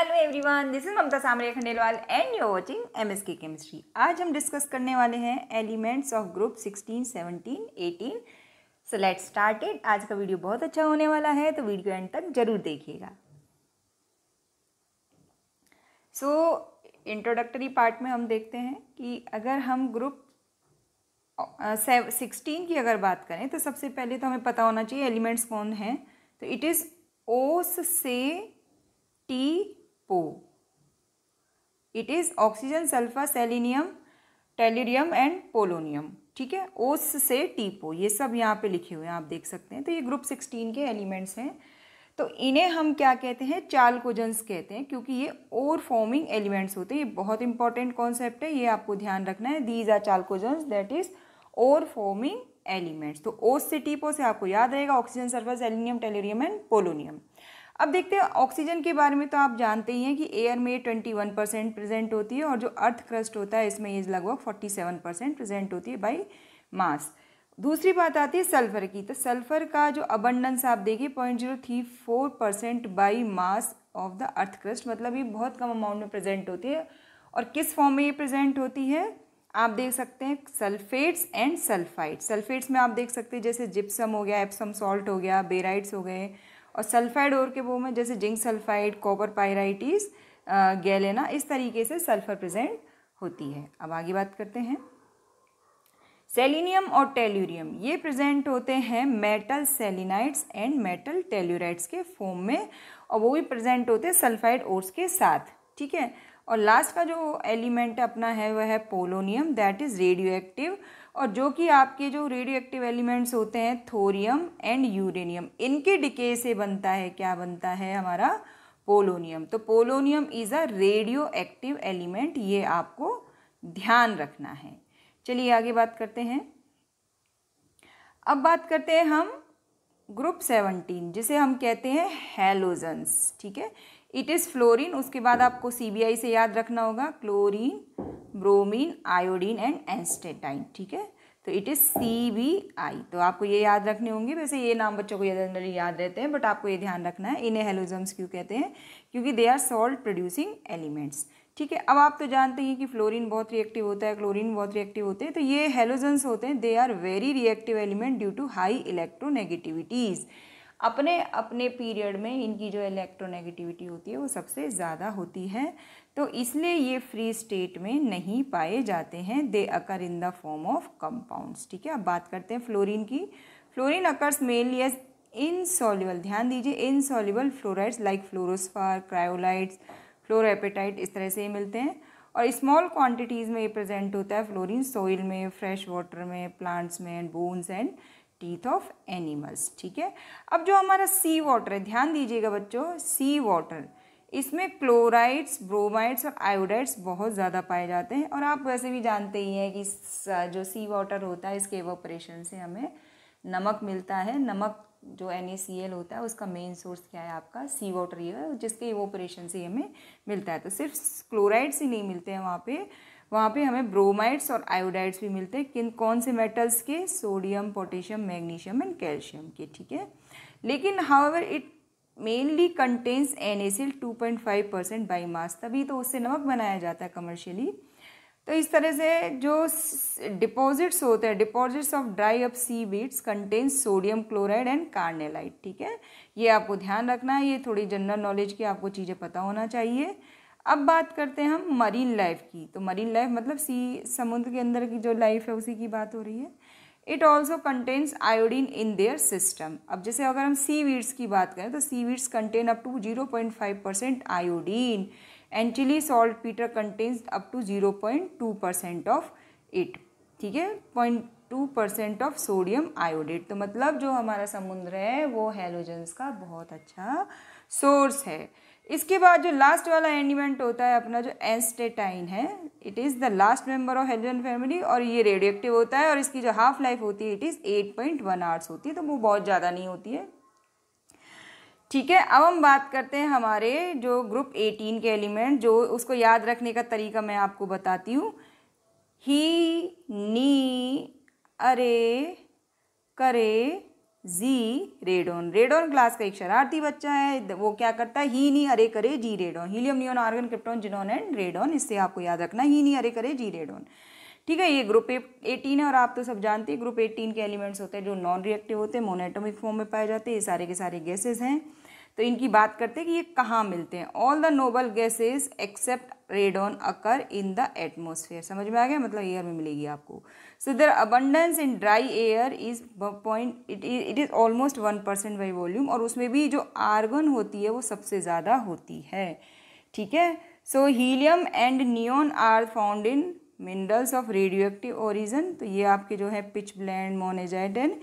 hello everyone this is Mamta Samaria Khandelwal and you watching MSK chemistry आज हम discuss करने वाले हैं elements of group 16, 17, 18 so let's started आज का वीडियो बहुत अच्छा होने वाला है तो वीडियो एंड तक जरूर देखिएगा सो इंट्रोडक्टरी पार्ट में हम देखते हैं कि अगर हम ग्रुप सिक्सटीन uh, की अगर बात करें तो सबसे पहले तो हमें पता होना चाहिए एलिमेंट्स कौन हैं तो इट इज़ ओस से टी it is oxygen sulphur selenium tellurium and polonium ठीक है ओस से टीपो ये सब यहाँ पे लिखे हुए हैं आप देख सकते हैं तो ये ग्रुप सिक्सटीन के एलिमेंट्स हैं तो इन्हें हम क्या कहते हैं चालकोजन्स कहते हैं क्योंकि ये ओर फॉर्मिंग एलिमेंट्स होते हैं ये बहुत इंपॉर्टेंट कॉन्सेप्ट है ये आपको ध्यान रखना है these are chalcogens that is ore forming elements तो ओस से टीपो से आपको याद रहेगा oxygen sulphur selenium tellurium and polonium अब देखते हैं ऑक्सीजन के बारे में तो आप जानते ही हैं कि एयर में 21 परसेंट प्रेजेंट होती है और जो अर्थ क्रस्ट होता है इसमें ये लगभग 47 परसेंट प्रेजेंट होती है बाई मास दूसरी बात आती है सल्फर की तो सल्फर का जो अबंडेंस आप देखिए point zero three four percent by mass of the earth crust मतलब ये बहुत कम अमाउंट में प्रेजेंट होती है और किस फॉर्म में ये प्रेजेंट होती है आप देख सकते हैं सल्फेट्स एंड सल्फाइड सल्फेट्स में आप देख सकते हैं जैसे जिप्सम हो गया एप्सम सॉल्ट हो गया बेराइट्स हो गए और सल्फाइड और के वो में जैसे zinc sulphide copper pyrites galena इस तरीके से सल्फर प्रेजेंट होती है अब आगे बात करते हैं सेलिनियम और टेल्यूरियम ये प्रेजेंट होते हैं metal selenites and metal tellurites के फॉर्म में और वो भी प्रेजेंट होते हैं सल्फाइड ओर्स के साथ ठीक है और लास्ट का जो एलिमेंट अपना है वह है polonium that is radioactive और जो कि आपके जो रेडियो एक्टिव एलिमेंट्स होते हैं थोरियम एंड यूरेनियम इनके डिके से बनता है क्या बनता है हमारा पोलोनियम तो polonium is a radioactive element ये आपको ध्यान रखना है चलिए आगे बात करते हैं अब बात करते हैं हम ग्रुप सेवनटीन जिसे हम कहते हैं हेलोजन्स ठीक है इट इज़ फ्लोरीन उसके बाद आपको सीबीआई से याद रखना होगा chlorine bromine iodine and astatine ठीक है तो it is C B I तो आपको ये याद रखने होंगे वैसे ये नाम बच्चों को जनरली याद रहते हैं बट आपको ये ध्यान रखना है इन्हें हेलोजम्स क्यों कहते हैं क्योंकि they are salt producing elements ठीक है अब आप तो जानते हैं कि फ्लोरीन बहुत रिएक्टिव होता है क्लोरीन बहुत रिएक्टिव होते हैं तो ये हेलोजन्स होते हैं they are very reactive element due to high electronegativities अपने अपने पीरियड में इनकी जो इलेक्ट्रोनेगेटिविटी होती है वो सबसे ज़्यादा होती है तो इसलिए ये फ्री स्टेट में नहीं पाए जाते हैं they occur in the form of compounds ठीक है अब बात करते हैं फ्लोरीन की fluorine occurs mainly as insoluble ध्यान दीजिए insoluble fluorides like fluorspar cryolites fluorapatite इस तरह से ये मिलते हैं और स्मॉल क्वांटिटीज़ में ये प्रेजेंट होता है फ्लोरीन सॉइल में फ्रेश वाटर में प्लांट्स में and bones and teeth of animals ठीक है अब जो हमारा सी वाटर है ध्यान दीजिएगा बच्चों सी वाटर इसमें क्लोराइड्स ब्रोमाइड्स और आयोडाइड्स बहुत ज़्यादा पाए जाते हैं और आप वैसे भी जानते ही हैं कि जो सी वाटर होता है इसके एवोपरेशन से हमें नमक मिलता है नमक जो एन होता है उसका मेन सोर्स क्या है आपका सी वाटर ही है जिसके ऑपरेशन से हमें मिलता है तो सिर्फ क्लोराइड्स ही नहीं मिलते हैं वहाँ पे वहाँ पे हमें ब्रोमाइड्स और आयोडाइड्स भी मिलते हैं किन कौन से मेटल्स के sodium potassium magnesium and calcium के ठीक है लेकिन however it mainly contains N L two point five percent by mass तभी तो उससे नमक बनाया जाता है कमर्शियली तो इस तरह से जो डिपॉजिट्स होते हैं deposits of dry up sea beds contains sodium chloride and carnallite ठीक है ये आपको ध्यान रखना है ये थोड़ी जनरल नॉलेज की आपको चीज़ें पता होना चाहिए अब बात करते हैं हम मरीन लाइफ की तो मरीन लाइफ मतलब सी समुद्र के अंदर की जो लाइफ है उसी की बात हो रही है it also contains iodine in their system अब जैसे अगर हम सी वीड्स की बात करें तो seaweeds contain up to zero point five percent iodine and Chile saltpetre contains up to zero point two percent of it ठीक है point two percent of sodium iodate तो मतलब जो हमारा समुद्र है वो हेलोजन्स का बहुत अच्छा सोर्स है इसके बाद जो लास्ट वाला एलिमेंट होता है अपना जो एंस्टेटाइन है it is the last member of halogen family और ये रेडियो होता है और इसकी जो हाफ लाइफ होती है it is eight point one hours होती है तो वो बहुत ज़्यादा नहीं होती है ठीक है अब हम बात करते हैं हमारे जो ग्रुप एटीन के एलिमेंट जो उसको याद रखने का तरीका मैं आपको बताती हूँ ही नी अरे करे जी रेडोन रेडोन क्लास का एक शरारती बच्चा है वो क्या करता है ही नहीं अरे करे जी radon helium neon argon krypton xenon and radon इससे आपको याद रखना ही नहीं अरे करे जी रेडोन ठीक है ये ग्रुप एटीन है और आप तो सब जानते हैं ग्रुप एटीन के एलिमेंट्स होते हैं जो नॉन रिएक्टिव होते हैं मोनोटोमिक फॉर्म में पाए जाते हैं ये सारे के सारे गैसेज हैं तो इनकी बात करते हैं कि ये कहाँ मिलते हैं all the noble gases except radon occur in the atmosphere समझ में आ गया मतलब एयर में मिलेगी आपको so their abundance in dry air is point it it is almost one percent by volume और उसमें भी जो आर्गन होती है वो सबसे ज़्यादा होती है ठीक है so helium and neon are found in minerals of radioactive origin तो ये आपके जो है pitchblende monazite and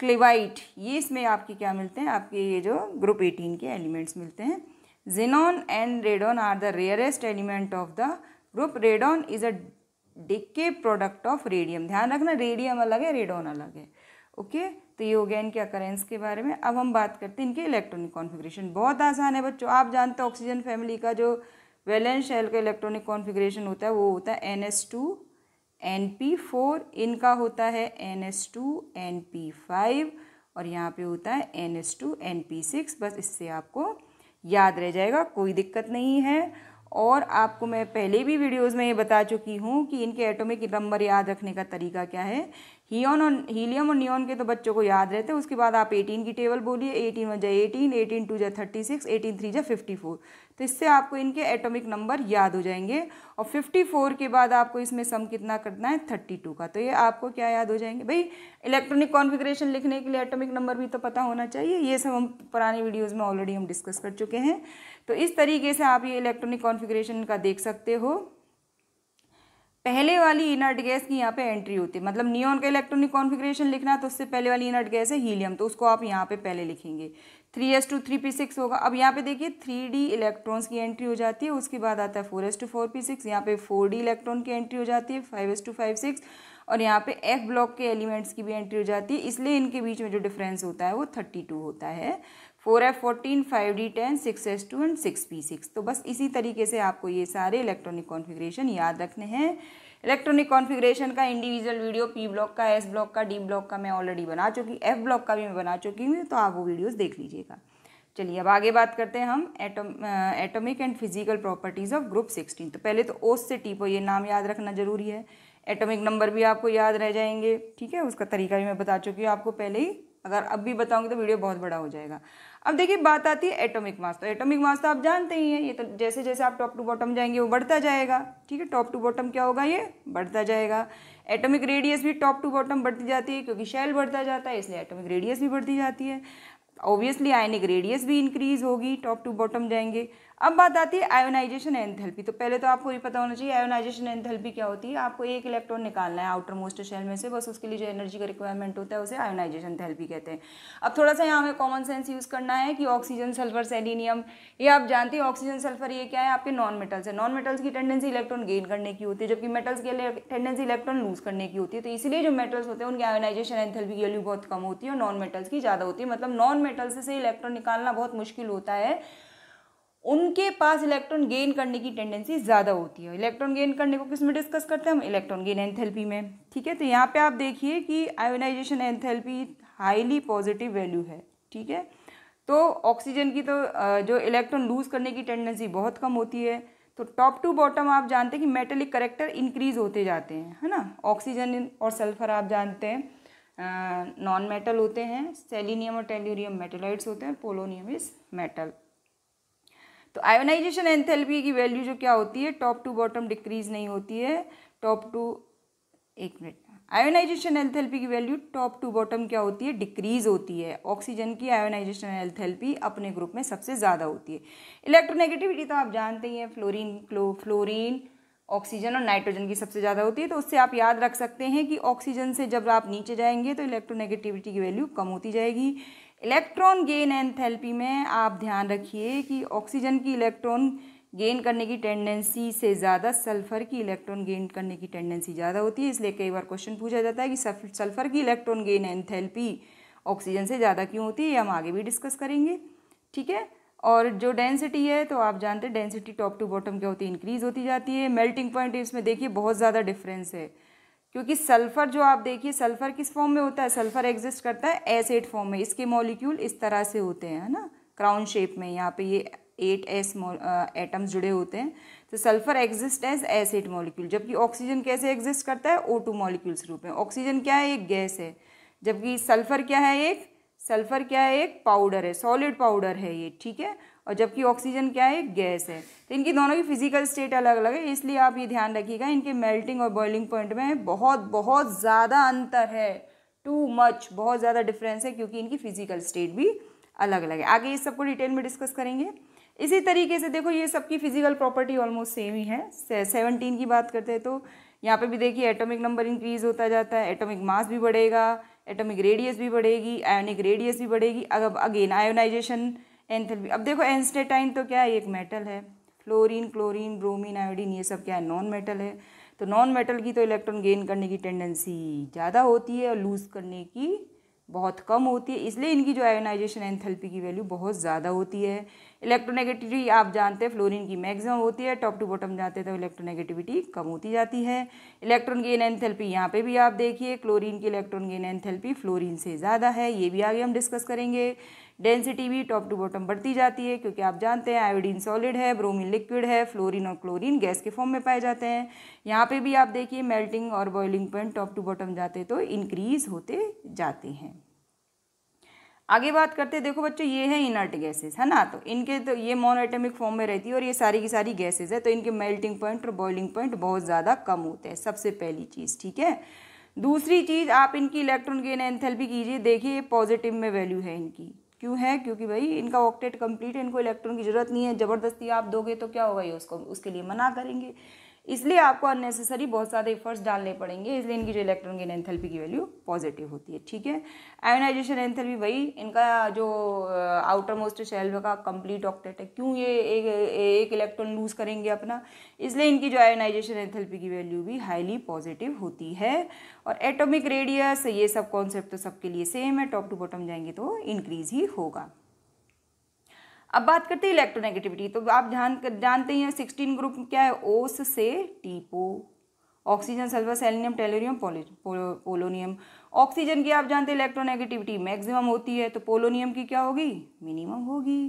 cleveite ये इसमें आपके क्या मिलते हैं आपके ये जो ग्रुप एटीन के एलिमेंट्स मिलते हैं xenon and radon are the rarest element of the group radon is a decay product of radium ध्यान रखना रेडियम अलग है रेडोन अलग है ओके तो ये हो गया इनके अकरेंस के बारे में अब हम बात करते हैं इनके इलेक्ट्रॉनिक कॉन्फिग्रेशन बहुत आसान है बच्चों आप जानते हो ऑक्सीजन फैमिली का जो वैलेंस शेल का इलेक्ट्रॉनिक कॉन्फिग्रेशन होता है वो होता है n s two n p four इनका होता है n s two n p five और यहाँ पे होता है n s two n p six बस इससे आपको याद रह जाएगा कोई दिक्कत नहीं है और आपको मैं पहले भी वीडियोस में ये बता चुकी हूँ कि इनके एटॉमिक नंबर याद रखने का तरीका क्या है हीन और हीलियम और नियोन के तो बच्चों को याद रहते हैं उसके बाद आप एटीन की टेबल बोलिए एटीन वन जाए एटीन एटीन टू जाए थर्टी सिक्स एटीन थ्री जाए फिफ्टी फोर तो इससे आपको इनके एटॉमिक नंबर याद हो जाएंगे और फिफ्टी फोर के बाद आपको इसमें सम कितना करना है थर्टी टू का तो ये आपको क्या याद हो जाएंगे भाई इलेक्ट्रॉनिक कॉन्फिग्रेशन लिखने के लिए एटॉमिक नंबर भी तो पता होना चाहिए ये सब हम पुराने वीडियोज़ में ऑलरेडी हम डिस्कस कर चुके हैं तो इस तरीके से आप ये इलेक्ट्रॉनिक कॉन्फिग्रेशन का देख सकते हो पहले वाली इनर्ट गैस की यहाँ पे एंट्री होती है मतलब नियोन का इलेक्ट्रॉनिक कॉन्फ़िगरेशन लिखना तो उससे पहले वाली इनर्ट गैस है हीलियम तो उसको आप यहाँ पे पहले लिखेंगे three s two three p six होगा अब यहाँ पे देखिए थ्री डी इलेक्ट्रॉन्स की एंट्री हो जाती है उसके बाद आता है four s two four p six यहाँ पे फोर डी इलेक्ट्रॉन की एंट्री हो जाती है five s two five six और यहाँ पे एफ ब्लॉक के एलिमेंट्स की भी एंट्री हो जाती है इसलिए इनके बीच में जो डिफरेंस होता है वो थर्टी टू होता है four f fourteen five d ten six s two and six p six तो बस इसी तरीके से आपको ये सारे इलेक्ट्रॉनिक कॉन्फ़िगरेशन याद रखने हैं इलेक्ट्रॉनिक कॉन्फ़िगरेशन का इंडिविजुअल वीडियो पी ब्लॉक का एस ब्लॉक का डी ब्लॉक का मैं ऑलरेडी बना चुकी एफ ब्लॉक का भी मैं बना चुकी हूँ तो आप वो वीडियोज़ देख लीजिएगा चलिए अब आगे बात करते हैं हम atom atomic and physical properties of group sixteen तो पहले तो ओस से पो ये नाम याद रखना ज़रूरी है एटॉमिक नंबर भी आपको याद रह जाएंगे ठीक है उसका तरीका भी मैं बता चुकी हूँ आपको पहले ही अगर अब भी बताऊंगी तो वीडियो बहुत बड़ा हो जाएगा अब देखिए बात आती है एटॉमिक मास तो एटॉमिक मास तो आप जानते ही हैं ये तो जैसे जैसे आप टॉप टू बॉटम जाएंगे वो बढ़ता जाएगा ठीक है टॉप टू बॉटम क्या होगा ये बढ़ता जाएगा एटॉमिक रेडियस भी टॉप टू बॉटम बढ़ती जाती है क्योंकि शेल बढ़ता जाता है इसलिए एटॉमिक रेडियस भी बढ़ती जाती है ऑब्वियसली आयनिक रेडियस भी इंक्रीज होगी टॉप टू बॉटम जाएंगे अब बात आती है आयोनाइजेशन एंथैल्पी तो पहले तो आपको ये पता होना चाहिए आयोनाइजेशन एंथैल्पी क्या होती है आपको एक इलेक्ट्रॉन निकालना है आउटर मोस्ट शेल में से बस उसके लिए जो एनर्जी का रिक्वायरमेंट होता है उसे आयोनाइजेशन एंथैल्पी कहते हैं अब थोड़ा सा यहाँ पर कॉमन सेंस यूज़ करना है कि ऑक्सीजन सल्फर सेलिनियम ये आप जानते हैं ऑक्सीजन सल्फर ये क्या है आपके नॉन मेटल्स है नॉन मेटल्स की टेंडेंसी इलेक्ट्रॉन गेन करने की होती है जबकि मेटल्स के लिए टेंडेंसी इलेक्ट्रॉन लूज करने की होती है तो इसलिए जो मेटल्स होते हैं उनकी आयोनाइजेशन एंथैल्पी की वैल्यू बहुत कम होती है और नॉन मेटल्स की ज़्यादा होती है मतलब नॉन मेटल्स से इलेक्ट्रॉन निकालना बहुत मुश्किल होता है उनके पास इलेक्ट्रॉन गेन करने की टेंडेंसी ज़्यादा होती है इलेक्ट्रॉन गेन करने को किस में डिस्कस करते हैं हम इलेक्ट्रॉन गेन एंथेल्पी में ठीक है तो यहाँ पे आप देखिए कि ionisation enthalpy highly positive value है ठीक है तो ऑक्सीजन की तो जो इलेक्ट्रॉन लूज करने की टेंडेंसी बहुत कम होती है तो टॉप टू बॉटम आप जानते हैं कि मेटेलिक करेक्टर इंक्रीज होते जाते हैं है ना ऑक्सीजन और सल्फर आप जानते हैं नॉन मेटल होते हैं सेलिनियम और टेल्यूरियम मेटेलाइट्स होते हैं पोलोनियम इज मेटल तो आयोनाइजेशन एंथेल्पी की वैल्यू जो क्या होती है टॉप टू बॉटम डिक्रीज नहीं होती है टॉप टू एक मिनट आयोनाइजेशन एल्थेल्पी की वैल्यू टॉप टू बॉटम क्या होती है डिक्रीज होती है ऑक्सीजन की आयोनाइजेशन एल्थेल्पी अपने ग्रुप में सबसे ज़्यादा होती है इलेक्ट्रोनेगेटिविटी तो आप जानते ही हैं फ्लोरीन क्लो फ्लोरीन ऑक्सीजन और नाइट्रोजन की सबसे ज़्यादा होती है तो उससे आप याद रख सकते हैं कि ऑक्सीजन से जब आप नीचे जाएंगे तो इलेक्ट्रोनेगेटिविटी की वैल्यू कम होती जाएगी इलेक्ट्रॉन गेन एंथैल्पी में आप ध्यान रखिए कि ऑक्सीजन की इलेक्ट्रॉन गेन करने की टेंडेंसी से ज़्यादा सल्फर की इलेक्ट्रॉन गेन करने की टेंडेंसी ज़्यादा होती है इसलिए कई बार क्वेश्चन पूछा जाता है कि सल्फर की इलेक्ट्रॉन गेन एंथैल्पी ऑक्सीजन से ज़्यादा क्यों होती है ये हम आगे भी डिस्कस करेंगे ठीक है और जो डेंसिटी है तो आप जानते हैं डेंसिटी टॉप टू बॉटम क्या होती है इंक्रीज़ होती जाती है मेल्टिंग पॉइंट इसमें देखिए बहुत ज़्यादा डिफरेंस है क्योंकि सल्फ़र जो आप देखिए सल्फ़र किस फॉर्म में होता है सल्फ़र एग्जिस्ट करता है एसिड फॉर्म में इसके मॉलिक्यूल इस तरह से होते हैं है ना क्राउन शेप में यहाँ पे ये एट एस एटम्स जुड़े होते हैं तो sulphur exist as acid molecule जबकि ऑक्सीजन कैसे एग्जिस्ट करता है ओ टू मॉलिक्यूल्स रूप में ऑक्सीजन क्या है एक गैस है जबकि सल्फ़र क्या है एक सल्फ़र क्या है एक पाउडर है सॉलिड पाउडर है ये ठीक है और जबकि ऑक्सीजन क्या है गैस है तो इनकी दोनों की फिजिकल स्टेट अलग अलग है इसलिए आप ये ध्यान रखिएगा इनके मेल्टिंग और बॉइलिंग पॉइंट में बहुत बहुत ज़्यादा अंतर है टू मच बहुत ज़्यादा डिफरेंस है क्योंकि इनकी फिजिकल स्टेट भी अलग अलग है आगे इस सबको डिटेल में डिस्कस करेंगे इसी तरीके से देखो ये सबकी फिजिकल प्रॉपर्टी ऑलमोस्ट सेम ही है सेवनटीन की बात करते हैं तो यहाँ पे भी देखिए एटॉमिक नंबर इंक्रीज होता जाता है एटॉमिक मास भी बढ़ेगा एटॉमिक रेडियस भी बढ़ेगी आयोनिक रेडियस भी बढ़ेगी अगर अगेन आयोनाइजेशन एंथेल्पी अब देखो एंस्टेटाइन तो क्या है एक मेटल है फ्लोरीन क्लोरीन ब्रोमीन आयोडीन ये सब क्या है नॉन मेटल है तो नॉन मेटल की तो इलेक्ट्रॉन गेन करने की टेंडेंसी ज़्यादा होती है और लूज़ करने की बहुत कम होती है इसलिए इनकी जो आयोनाइजेशन एंथेल्पी की वैल्यू बहुत ज़्यादा होती है इलेक्ट्रोनेगेटिविटी आप जानते हैं फ्लोरीन की मैक्सिमम होती है टॉप टू बॉटम जाते हैं तो इलेक्ट्रोनेगेटिविटी कम होती जाती है इलेक्ट्रॉन गेन एंथेल्पी यहाँ पे भी आप देखिए क्लोरीन की इलेक्ट्रॉन गेन एंथेल्पी फ्लोरीन से ज़्यादा है ये भी आगे हम डिस्कस करेंगे डेंसिटी भी टॉप टू बॉटम बढ़ती जाती है क्योंकि आप जानते हैं आयोडीन सॉलिड है ब्रोमीन लिक्विड है फ्लोरिन और क्लोरीन गैस के फॉर्म में पाए जाते हैं यहाँ पर भी आप देखिए मेल्टिंग और boiling point top to bottom जाते तो इनक्रीज़ होते जाते हैं आगे बात करते देखो बच्चों ये है इनर्ट गैसेस है ना तो इनके तो ये मोन एटमिक फॉर्म में रहती है और ये सारी की सारी गैसेस है तो इनके मेल्टिंग पॉइंट और बॉइलिंग पॉइंट बहुत ज़्यादा कम होते हैं सबसे पहली चीज़ ठीक है दूसरी चीज़ आप इनकी इलेक्ट्रॉन गेन एंथेल्पी कीजिए देखिए पॉजिटिव में वैल्यू है इनकी क्यों है क्योंकि भाई इनका ऑक्टेट कंप्लीट है इनको इलेक्ट्रॉन की ज़रूरत नहीं है ज़बरदस्ती आप दोगे तो क्या होगा ये उसको उसके लिए मना करेंगे इसलिए आपको अननेसेसरी बहुत सारे एफर्ट्स डालने पड़ेंगे इसलिए इनकी जो इलेक्ट्रॉन गेन एंथेल्पी की वैल्यू पॉजिटिव होती है ठीक है आयोनाइजेशन एंथेल्पी वही इनका जो आउटर मोस्ट शेल का कंप्लीट ऑक्टेट है क्यों ये एक एक इलेक्ट्रॉन लूज करेंगे अपना इसलिए इनकी जो आयोनाइजेशन एंथेल्पी की वैल्यू भी हाईली पॉजिटिव होती है और एटोमिक रेडियस ये सब कॉन्सेप्ट तो सबके लिए सेम है टॉप टू बॉटम जाएंगे तो इंक्रीज ही होगा अब बात करते हैं इलेक्ट्रोनेगेटिविटी तो आप ध्यान जानते हैं सिक्सटीन ग्रुप क्या है ओस से टीपो oxygen sulphur selenium tellurium polonium oxygen की आप जानते हैं इलेक्ट्रोनेगेटिविटी मैक्सिमम होती है तो पोलोनियम की क्या होगी मिनिमम होगी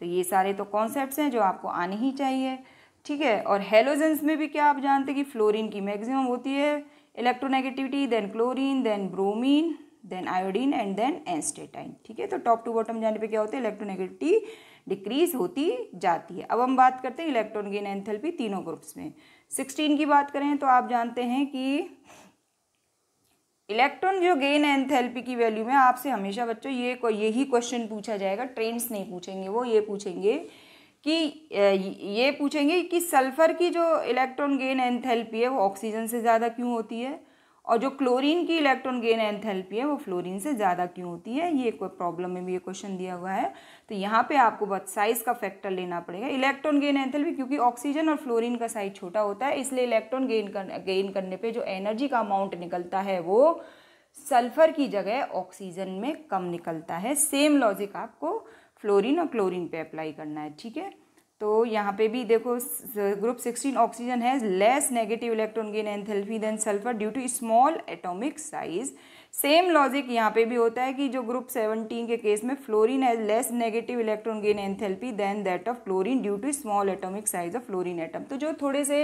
तो ये सारे तो कॉन्सेप्ट हैं जो आपको आने ही चाहिए ठीक है और हेलोजेंस में भी क्या आप जानते हैं कि फ्लोरिन की मैक्सिमम होती है electronegativity then chlorine then bromine then iodine and then astatine ठीक है तो टॉप टू बॉटम जाने पे क्या होता है इलेक्ट्रोनेगेटिविटी डिक्रीज होती जाती है अब हम बात करते हैं इलेक्ट्रॉन गेन एंथेल्पी तीनों ग्रुप्स में सिक्सटीन की बात करें तो आप जानते हैं कि इलेक्ट्रॉन जो गेन एंथेल्पी की वैल्यू में आपसे हमेशा बच्चों ये यही क्वेश्चन पूछा जाएगा ट्रेंड्स नहीं पूछेंगे वो ये पूछेंगे कि ये पूछेंगे कि सल्फ़र की जो इलेक्ट्रॉन गेन एंथेल्पी है वो ऑक्सीजन से ज़्यादा क्यों होती है और जो क्लोरीन की इलेक्ट्रॉन गेन एंथैल्पी है वो फ्लोरीन से ज़्यादा क्यों होती है ये कोई प्रॉब्लम में भी ये क्वेश्चन दिया हुआ है तो यहाँ पे आपको बस साइज़ का फैक्टर लेना पड़ेगा इलेक्ट्रॉन गेन एंथैल्पी क्योंकि ऑक्सीजन और फ्लोरीन का साइज छोटा होता है इसलिए इलेक्ट्रॉन गेन कर गेन करने पर जो एनर्जी का अमाउंट निकलता है वो सल्फर की जगह ऑक्सीजन में कम निकलता है सेम लॉजिक आपको फ्लोरिन और क्लोरिन पर अप्लाई करना है ठीक है तो यहाँ पे भी देखो ग्रुप सिक्सटीन ऑक्सीजन है less negative electron gain enthalpy than sulphur due to small atomic size same logic यहाँ पे भी होता है कि जो ग्रुप सेवनटीन के केस में fluorine has less negative electron gain enthalpy than that of fluorine due to small atomic size of fluorine atom तो जो थोड़े से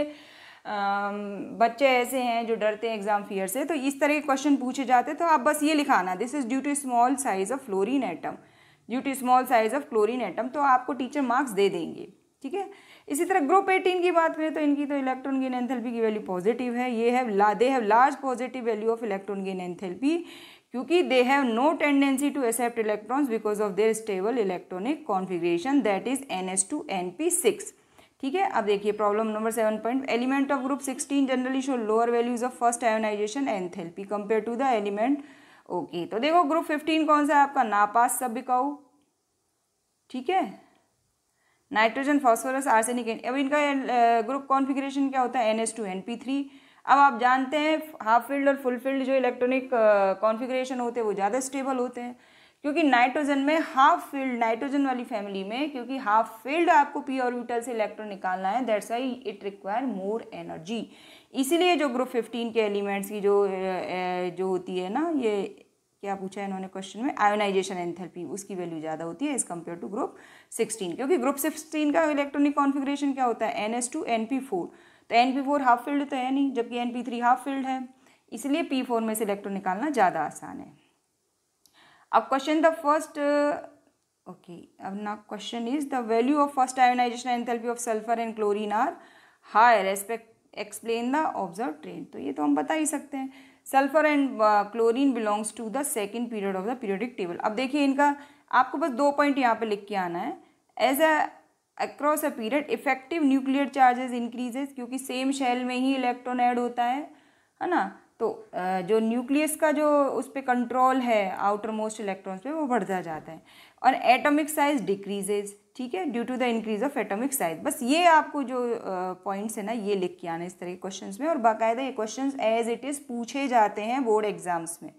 बच्चे ऐसे हैं जो डरते हैं एग्जाम फियर से तो इस तरह के क्वेश्चन पूछे जाते तो आप बस ये लिखाना this is due to small size of fluorine atom due to small size of chlorine atom तो आपको टीचर मार्क्स दे देंगे ठीक है इसी तरह ग्रुप 18 की बात करें तो इनकी तो इलेक्ट्रॉन गेन एंथैल्पी की वैल्यू पॉजिटिव है ये है ला they have large positive value of electron gain enthalpy क्योंकि they have no tendency to accept electrons because of their stable electronic configuration that is n s two n p six ठीक है अब देखिए problem number seven point element of group sixteen generally show lower values of first ionisation enthalpy compare to the element okay तो देखो group fifteen कौन सा है आपका नापास सब बिकाऊ ठीक है नाइट्रोजन फॉस्फोरस आर्सेनिक अब इनका ग्रुप कॉन्फिग्रेशन क्या होता है n s two n p three अब आप जानते हैं हाफ फील्ड और फुल फील्ड जो इलेक्ट्रॉनिक कॉन्फिग्रेशन होते हैं वो ज़्यादा स्टेबल होते हैं क्योंकि नाइट्रोजन में हाफ फील्ड नाइट्रोजन वाली फैमिली में क्योंकि हाफ फील्ड आपको पी ऑर्बिटल से इलेक्ट्रॉन निकालना है that's why it require more energy इसीलिए जो ग्रुप फिफ्टीन के एलिमेंट्स की जो जो होती है ना ये क्या पूछा है इन्होंने क्वेश्चन में आयोनाइजेशन एंथैल्पी उसकी वैल्यू ज़्यादा होती है as compare to group sixteen क्योंकि ग्रुप सिक्सटीन का इलेक्ट्रॉनिक कॉन्फिग्रेशन क्या होता है n s two n p four तो n p four half filled तो है नहीं जबकि n p three half filled है इसलिए पी फोर में से इलेक्ट्रॉन निकालना ज़्यादा आसान है अब क्वेश्चन द फर्स्ट ओके अब ना question is the value of first ionisation enthalpy of sulphur and chlorine are high respect explain the observe trend तो ये तो हम बता ही सकते हैं sulphur and chlorine belongs to the second period of the periodic table अब देखिए इनका आपको बस दो पॉइंट यहाँ पे लिख के आना है as a across a period effective nuclear charges increases क्योंकि सेम शेल में ही इलेक्ट्रॉन ऐड होता है है ना तो uh, जो न्यूक्लियस का जो उस पर कंट्रोल है आउटर मोस्ट इलेक्ट्रॉन्स पे वो बढ़ता जाता है और एटॉमिक साइज डिक्रीजेज ठीक है due to the increase of atomic size बस ये आपको जो पॉइंट्स uh, है ना ये लिख के आना इस तरह के क्वेश्चंस में और बाकायदा ये क्वेश्चंस एज इट इज़ पूछे जाते हैं बोर्ड एग्जाम्स में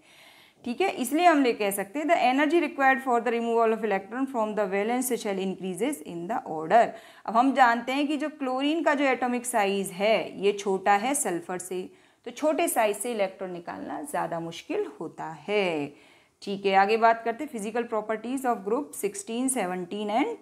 ठीक है इसलिए हम ले कह सकते हैं the energy required for the removal of electron from the valence shell increases in the order अब हम जानते हैं कि जो क्लोरीन का जो एटॉमिक साइज है ये छोटा है सल्फर से तो छोटे साइज से इलेक्ट्रॉन निकालना ज़्यादा मुश्किल होता है ठीक है आगे बात करते हैं physical properties of group sixteen seventeen and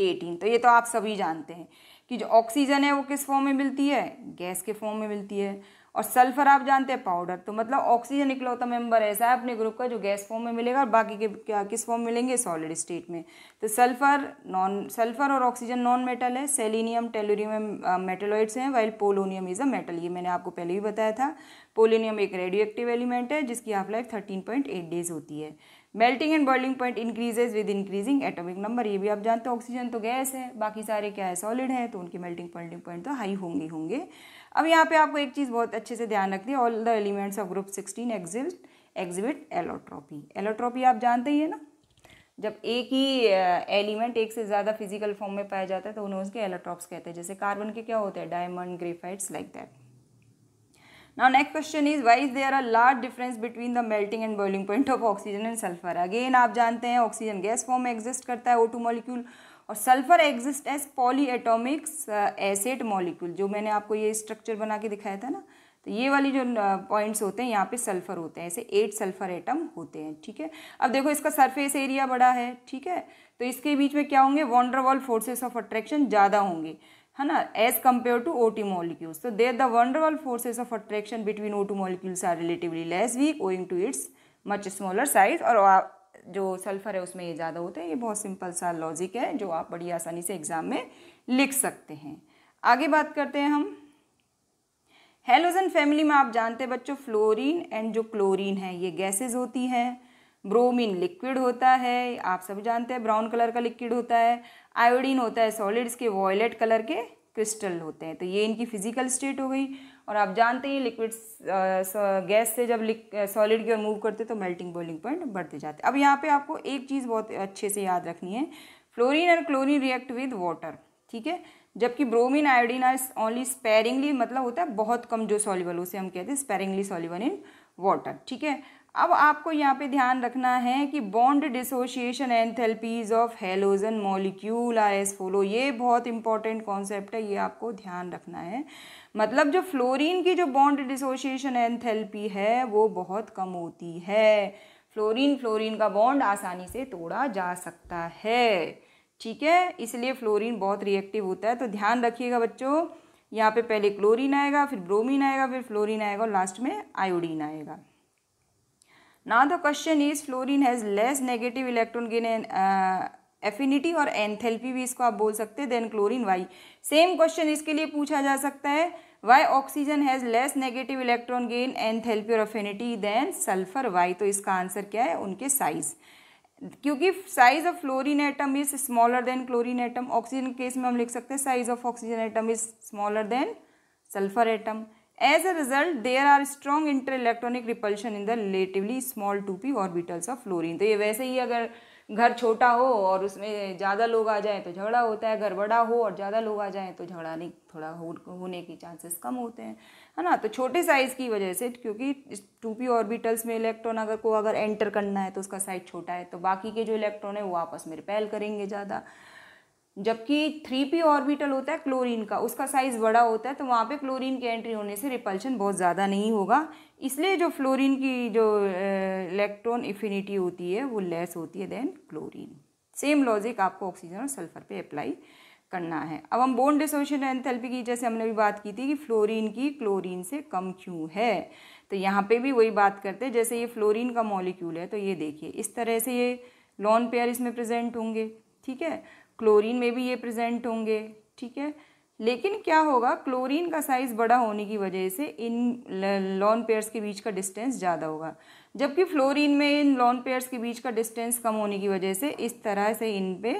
eighteen तो ये तो आप सभी जानते हैं कि जो ऑक्सीजन है वो किस फॉर्म में मिलती है गैस के फॉर्म में मिलती है और सल्फर आप जानते हैं पाउडर तो मतलब ऑक्सीजन इकलौता मेंबर ऐसा है अपने ग्रुप का जो गैस फॉर्म में मिलेगा और बाकी के क्या किस फॉर्म में मिलेंगे सॉलिड स्टेट में तो सल्फर नॉन सल्फर और ऑक्सीजन नॉन मेटल है सेलिनियम टेलोरियम मेटेलॉइड्स हैं while polonium is a metal ये मैंने आपको पहले भी बताया था पोलोनियम एक रेडियो एक्टिव एलिमेंट है जिसकी half life thirteen point eight days होती है melting and boiling point increases with increasing atomic number ये भी आप जानते हैं ऑक्सीजन तो गैस है बाकी सारे क्या है सॉलिड है तो उनके मेल्टिंग बर्लिंग पॉइंट तो हाई होंगे होंगे अब यहाँ पे आपको एक चीज़ बहुत अच्छे से ध्यान रखनी है all the elements of group sixteen exit exhibit allotropy allotropy आप जानते ही है ना जब एक ही एलिमेंट एक से ज़्यादा फिजिकल फॉर्म में पाया जाता है तो उन्हें उसके एलोट्रॉप्स कहते हैं जैसे कार्बन के क्या होते हैं डायमंड ग्रेफाइट्स लाइक दैट ना next question is why is there are large difference between the melting and boiling point of oxygen and sulphur again आप जानते हैं ऑक्सीजन गैस फॉर्म में एग्जिस्ट करता है ओ टू मॉलिक्यूल और sulphur exist as poly atomic S eight molecule जो मैंने आपको ये स्ट्रक्चर बना के दिखाया था ना तो ये वाली जो पॉइंट्स uh, होते हैं यहाँ पे सल्फर होते हैं ऐसे एट सल्फर एटम होते हैं ठीक है अब देखो इसका सरफेस एरिया बड़ा है ठीक है तो इसके बीच में क्या होंगे वॉन्डरवॉल फोर्सेस ऑफ अट्रैक्शन ज़्यादा होंगे है ना as compare to O two molecules तो there the van der Waals forces of attraction between O two molecules are relatively less weak owing to its much smaller size और uh, जो sulphur है उसमें ये ज़्यादा होते हैं ये बहुत सिंपल सा लॉजिक है जो आप बड़ी आसानी से एग्ज़ाम में लिख सकते हैं आगे बात करते हैं हम हेलोजन फैमिली में आप जानते हैं बच्चों फ्लोरीन एंड जो क्लोरीन है ये गैसेज होती हैं ब्रोमीन लिक्विड होता है आप सब जानते हैं ब्राउन कलर का लिक्विड होता है आयोडीन होता है सॉलिड्स के वॉयलेट कलर के क्रिस्टल होते हैं तो ये इनकी फिजिकल स्टेट हो गई और आप जानते ही लिक्विड गैस से जब सॉलिड की ओर मूव करते तो मेल्टिंग बॉइलिंग पॉइंट बढ़ते जाते अब यहाँ पे आपको एक चीज़ बहुत अच्छे से याद रखनी है फ्लोरीन और क्लोरीन रिएक्ट विद वाटर ठीक है जबकि bromine iodine are only sparingly मतलब होता है बहुत कम जो सॉलिबल उसे हम कहते हैं स्पेरिंगली सॉल्यूबल इन वाटर ठीक है अब आपको यहाँ पे ध्यान रखना है कि bond dissociation enthalpies of halogen molecule are as follow ये बहुत इंपॉर्टेंट कॉन्सेप्ट है ये आपको ध्यान रखना है मतलब जो फ्लोरीन की जो बॉन्ड डिसोशिएशन एंथेल्पी है वो बहुत कम होती है फ्लोरीन फ्लोरीन का बॉन्ड आसानी से तोड़ा जा सकता है ठीक है इसलिए फ्लोरीन बहुत रिएक्टिव होता है तो ध्यान रखिएगा बच्चों यहाँ पे पहले क्लोरीन आएगा फिर ब्रोमीन आएगा फिर फ्लोरीन आएगा और लास्ट में आयोडीन आएगा now the question is fluorine has less negative electron gain and uh, affinity और एंथेल्पी भी इसको आप बोल सकते हैं then chlorine why same question इसके लिए पूछा जा सकता है why oxygen has less negative electron gain enthalpy और एफिनिटी देन सल्फर वाई तो इसका आंसर क्या है उनके साइज़ क्योंकि size of fluorine atom is smaller than chlorine atom oxygen case में हम लिख सकते हैं size of oxygen atom is smaller than sulphur atom as result there are strong inter electronic repulsion in the relatively small two p orbitals of fluorine तो ये वैसे ही अगर घर छोटा हो और उसमें ज़्यादा लोग आ जाएं तो झगड़ा होता है घर बड़ा हो और ज़्यादा लोग आ जाएं तो झगड़ा नहीं थोड़ा हो, होने के चांसेस कम होते हैं है ना तो छोटे साइज़ की वजह से क्योंकि टू पी ऑर्बिटल्स में इलेक्ट्रॉन अगर को अगर एंटर करना है तो उसका साइज़ छोटा है तो बाकी के जो इलेक्ट्रॉन है वो आपस में रिपेल करेंगे ज़्यादा जबकि थ्री पी ऑर्बिटल होता है क्लोरीन का उसका साइज़ बड़ा होता है तो वहाँ पे क्लोरीन की एंट्री होने से रिपल्शन बहुत ज़्यादा नहीं होगा इसलिए जो फ्लोरीन की जो इलेक्ट्रॉन इफिनिटी होती है वो लेस होती है देन क्लोरीन सेम लॉजिक आपको ऑक्सीजन और सल्फर पे अप्लाई करना है अब हम बोन डिसोशन एंथेल्पी की जैसे हमने भी बात की थी कि फ्लोरीन की क्लोरीन से कम क्यों है तो यहाँ पे भी वही बात करते हैं जैसे ये फ्लोरीन का मॉलिक्यूल है तो ये देखिए इस तरह से ये लॉन पेयर इसमें प्रेजेंट होंगे ठीक है क्लोरीन में भी ये प्रेजेंट होंगे ठीक है लेकिन क्या होगा क्लोरीन का साइज़ बड़ा होने की वजह से इन लॉन पेयर्स के बीच का डिस्टेंस ज़्यादा होगा जबकि फ्लोरीन में इन लॉन पेयर्स के बीच का डिस्टेंस कम होने की वजह से इस तरह से इन पे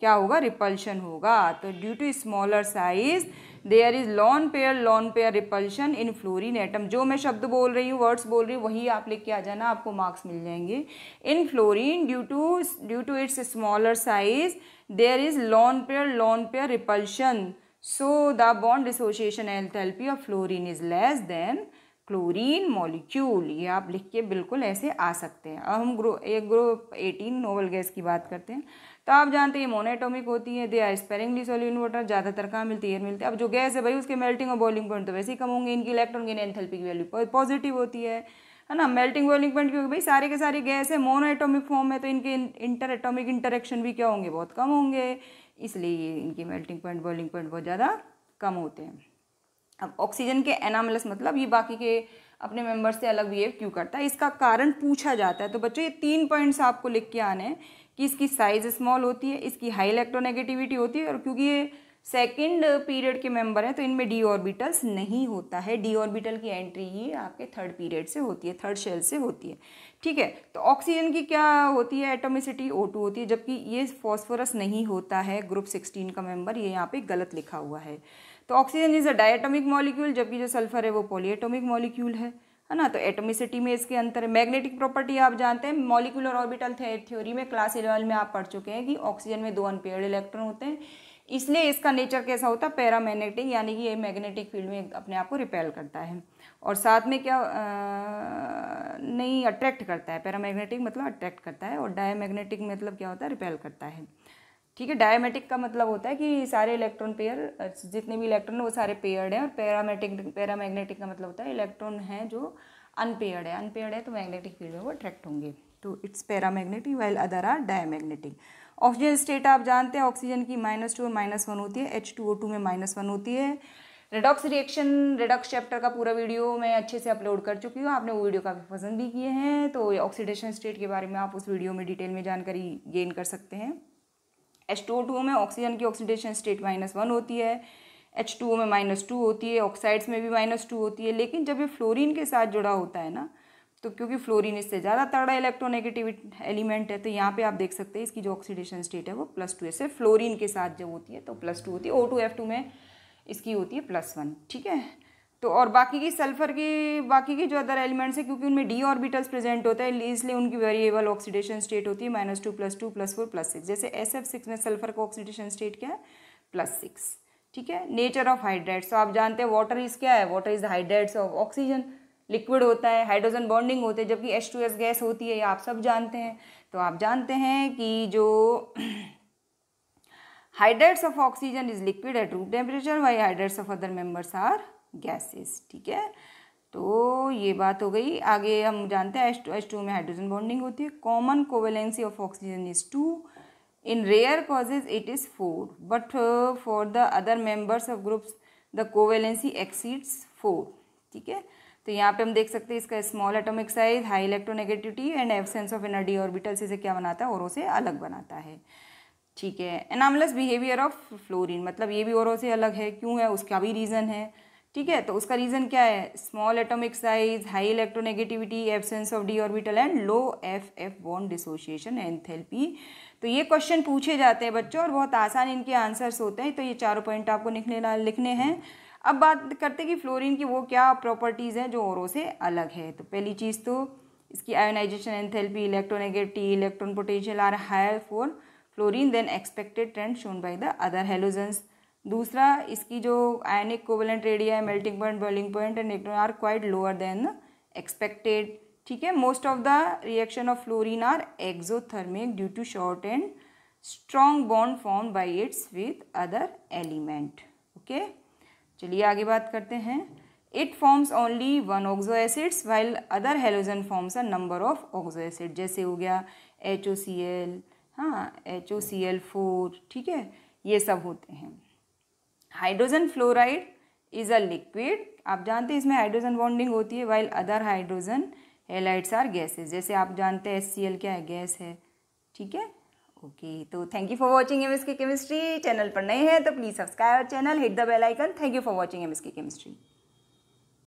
क्या होगा रिपल्शन होगा तो due to smaller size there is lone pair lone pair repulsion in fluorine atom जो मैं शब्द बोल रही हूँ वर्ड्स बोल रही हूँ वही आप लेके आ जाना आपको मार्क्स मिल जाएंगे in fluorine due to due to its smaller size there is lone pair lone pair repulsion so the bond dissociation enthalpy of fluorine is less than chlorine molecule ये आप लिख के बिल्कुल ऐसे आ सकते हैं अब हम ग्रो एक ग्रुप एटीन नोबल गैस की बात करते हैं तो आप जानते हैं मोनोएटोमिक होती है they are sparingly soluble water ज़्यादातर कहाँ मिलती है मिलती है अब जो गैस है भाई उसके मेल्टिंग और बॉइलिंग पॉइंट तो वैसे ही कम होंगे इनकी इलेक्ट्रॉन की एंथेल्पी वैल्यू पॉजिटिव होती है है ना मेल्टिंग बॉइलिंग पॉइंट क्योंकि भाई सारे के सारे गैस है मोनोएटोमिक फॉर्म में तो इनके इंटर एटोमिक इंटरेक्शन भी क्या होंगे बहुत कम होंगे इसलिए ये इनके मेल्टिंग पॉइंट बॉइलिंग पॉइंट बहुत ज़्यादा कम होते हैं अब ऑक्सीजन के एनामलस मतलब ये बाकी के अपने मेंबर से अलग बिहेव क्यों करता है इसका कारण पूछा जाता है तो बच्चों ये तीन पॉइंट्स आपको लिख के आने हैं कि इसकी साइज स्मॉल होती है इसकी हाई इलेक्ट्रोनेगेटिविटी होती है और क्योंकि ये सेकेंड पीरियड के मेंबर हैं तो इनमें डी ऑर्बिटल्स नहीं होता है डी ऑर्बिटल की एंट्री ही आपके थर्ड पीरियड से होती है थर्ड शेल से होती है ठीक है तो ऑक्सीजन की क्या होती है एटोमिसिटी O2 होती है जबकि ये फॉस्फोरस नहीं होता है ग्रुप 16 का मेंबर ये यहाँ पे गलत लिखा हुआ है तो oxygen is a diatomic molecule जबकि जो सल्फर है वो पोलियटोमिक मॉलिक्यूल है है ना तो एटोमिसिटी में इसके अंतर है मैग्नेटिक प्रॉपर्टी आप जानते हैं मॉलिकुलर ऑर्बिटल थ्योरी में क्लास इलेवन में आप पढ़ चुके हैं कि ऑक्सीजन में दो अनपेयर्ड इलेक्ट्रॉन होते हैं इसलिए इसका नेचर कैसा होता है पैरामैग्नेटिक यानी कि ये मैग्नेटिक फील्ड में अपने आप को रिपेल करता है और साथ में क्या आ, नहीं अट्रैक्ट करता है पैरामैग्नेटिक मतलब अट्रैक्ट करता है और डायमैग्नेटिक मतलब क्या होता है रिपेल करता है ठीक है डायमेटिक का मतलब होता है कि सारे इलेक्ट्रॉन पेयर जितने भी इलेक्ट्रॉन वो सारे पेयर्ड हैं और पैरामेटिक पैरामैग्नेटिक का मतलब होता है इलेक्ट्रॉन है जो अनपेयर्ड है अनपेयर्ड है तो मैग्नेटिक फील्ड में वो अट्रैक्ट होंगे तो it's paramagnetic well other are diamagnetic oxygen state आप जानते हैं ऑक्सीजन की माइनस टू और माइनस वन होती है एच टू ओ टू में माइनस वन होती है रेडॉक्स रिएक्शन रेडॉक्स चैप्टर का पूरा वीडियो मैं अच्छे से अपलोड कर चुकी हूँ आपने वो वीडियो काफ़ी पसंद भी किए हैं तो ऑक्सीडेशन स्टेट के बारे में आप उस वीडियो में डिटेल में जानकारी गेन कर सकते हैं एच टू ओ टू में ऑक्सीजन की ऑक्सीडेशन स्टेट माइनस वन होती है एच टू ओ में माइनस टू होती है ऑक्साइड्स में भी माइनस टू होती है लेकिन जब ये फ्लोरीन के साथ जुड़ा होता है ना तो क्योंकि फ्लोरीन इससे ज़्यादा तगड़ा इलेक्ट्रोनेगेटिव एलिमेंट है तो यहाँ पे आप देख सकते हैं इसकी जो ऑक्सीडेशन स्टेट है वो प्लस टू है सिर्फ फ्लोरीन के साथ जब होती है तो प्लस टू होती है ओ टू एफ टू में इसकी होती है प्लस वन ठीक है तो और बाकी की सल्फर की बाकी के जो अदर एलिमेंट्स हैं क्योंकि उनमें डी ऑर्बिटल्स प्रेजेंट होता है इसलिए उनकी वेरिएबल ऑक्सीडेशन स्टेट होती है minus two plus two plus four plus six जैसे एस एफ सिक्स में सल्फर का ऑक्सीडेशन स्टेट क्या है प्लस सिक्स ठीक है नेचर ऑफ हाइड्राइड्स तो आप जानते हैं वाटर इज़ क्या है water is hydrates of oxygen liquid होता है हाइड्रोजन बॉन्डिंग होते हैं जबकि एच टू एस गैस होती है ये आप सब जानते हैं तो आप जानते हैं कि जो hydrates of oxygen is liquid at room temperature why hydrates of other members are gases ठीक है तो ये बात हो गई आगे हम जानते हैं एस टू एच टू में हाइड्रोजन बॉन्डिंग होती है common covalency of oxygen is two in rare cases it is four but for the other members of groups the covalency exceeds four ठीक है तो यहाँ पे हम देख सकते हैं इसका small atomic size high electronegativity and absence of energy orbitals इसे क्या बनाता है औरों से अलग बनाता है ठीक है एनामलस बिहेवियर ऑफ फ्लोरिन मतलब ये भी औरों से अलग है क्यों है उसका भी रीज़न है ठीक है तो उसका रीज़न क्या है small atomic size high electronegativity absence of d orbital and low F F bond dissociation enthalpy तो ये क्वेश्चन पूछे जाते हैं बच्चों और बहुत आसान इनके आंसर्स होते हैं तो ये चारों पॉइंट आपको लिखने लिखने हैं अब बात करते कि फ्लोरिन की वो क्या प्रॉपर्टीज़ हैं जो औरों से अलग है तो पहली चीज़ तो इसकी ionisation enthalpy electronegativity electron potential are higher for fluorine than expected trend shown by the other halogens दूसरा इसकी जो आयनिक कोवलेंट रेडिया है melting point boiling point and electron are quite lower than expected ठीक है most of the reaction of fluorine are exothermic due to short and strong bond form by its with other element okay चलिए आगे बात करते हैं it forms only one oxo acids while other halogen forms a number of oxo acid जैसे हो गया H O C L हाँ H O C L four ठीक है ये सब होते हैं hydrogen fluoride is a liquid आप जानते हैं इसमें हाइड्रोजन बॉन्डिंग होती है while other hydrogen halides are gases जैसे आप जानते हैं एस क्या है गैस है ठीक है ओके तो thank you for watching M chemistry channel पर नए हैं तो please subscribe channel hit the bell icon thank you for watching M chemistry